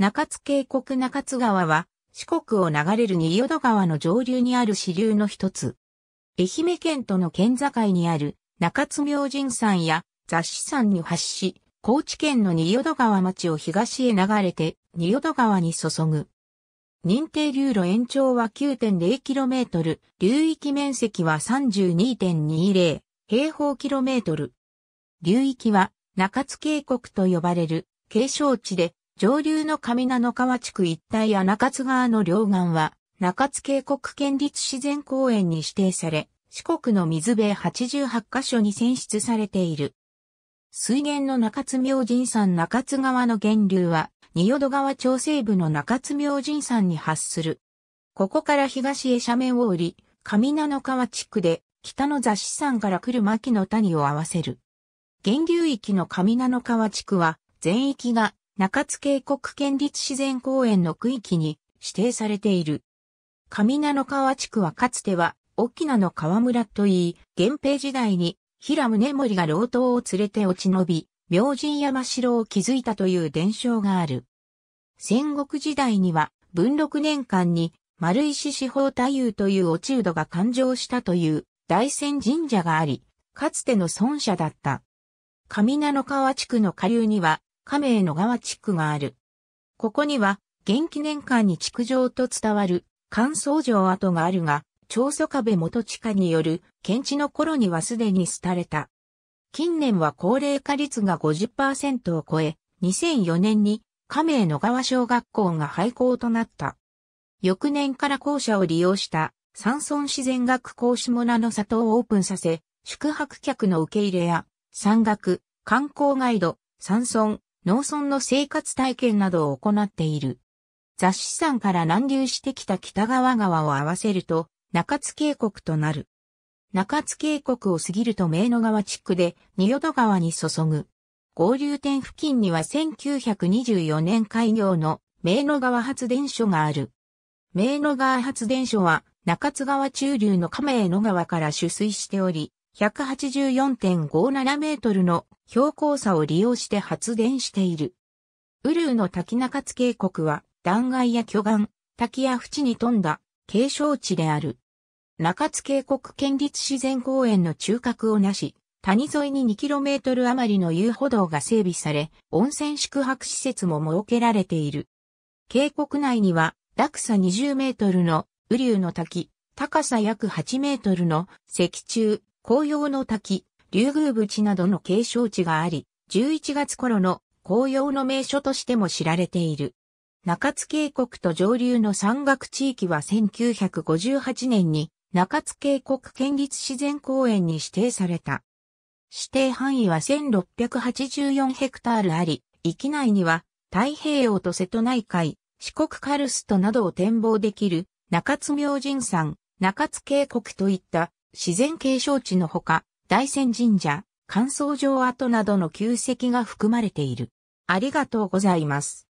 中津渓谷中津川は、四国を流れる仁淀川の上流にある支流の一つ。愛媛県との県境にある中津明神山や雑誌山に発し、高知県の仁淀川町を東へ流れて仁淀川に注ぐ。認定流路延長は 9.0km、流域面積は32.20平方キロメートル。流域は中津渓谷と呼ばれる景勝地で上流の上名の川地区一帯や中津川の両岸は、中津渓谷県立自然公園に指定され、四国の水辺88カ所に選出されている。水源の中津明神山中津川の源流は、仁淀川町西部の中津明神山に発する。ここから東へ斜面を降り、上名の川地区で北の雑誌山から来る牧の谷を合わせる。源流域の上名の川地区は全域が中津渓谷県立自然公園の区域に指定されている。上名の川地区はかつては、沖名の川村といい、源平時代に平宗盛が老頭を連れて落ち延び、明神山城を築いたという伝承がある。戦国時代には、文禄年間に丸石四方太夫という落ちどが誕生したという大仙神社があり、かつての尊者だった。上名の川地区の下流には、亀の川地区がある。ここには、元気年間に築城と伝わる、乾燥城跡があるが、長祖壁元地下による、検地の頃にはすでに廃れた。近年は高齢化率が50%を超え、2004年に、亀の川小学校が廃校となった。翌年から校舎を利用した山村自然学校下名の里をオープンさせ、宿泊客の受け入れや、山岳、観光ガイド、山村、農村の生活体験などを行っている。雑誌山から南流してきた北側川を合わせると、中津渓谷となる。中津渓谷を過ぎると名野川地区で仁淀川に注ぐ。合流点付近には1924年開業の名野川発電所がある。名野川発電所は中津川中流の亀江野川から取水しており、184.57メートルの標高差を利用して発電している。ウルーの滝中津渓谷は断崖や巨岩、滝や淵に富んだ景勝地である。中津渓谷県立自然公園の中核をなし、谷沿いに2トル余りの遊歩道が整備され、温泉宿泊施設も設けられている。渓谷内には、落差20メートルの雨竜の滝、高さ約8メートルの石柱、紅葉の滝、竜宮淵などの景勝地があり、11月頃の紅葉の名所としても知られている。中津渓谷と上流の山岳地域は1958年に中津渓谷県立自然公園に指定された。指定範囲は1684ヘクタールあり、域内には太平洋と瀬戸内海、四国カルストなどを展望できる中津明神山、中津渓谷といった自然景勝地のほか、大仙神社、乾燥場跡などの旧跡が含まれている。ありがとうございます。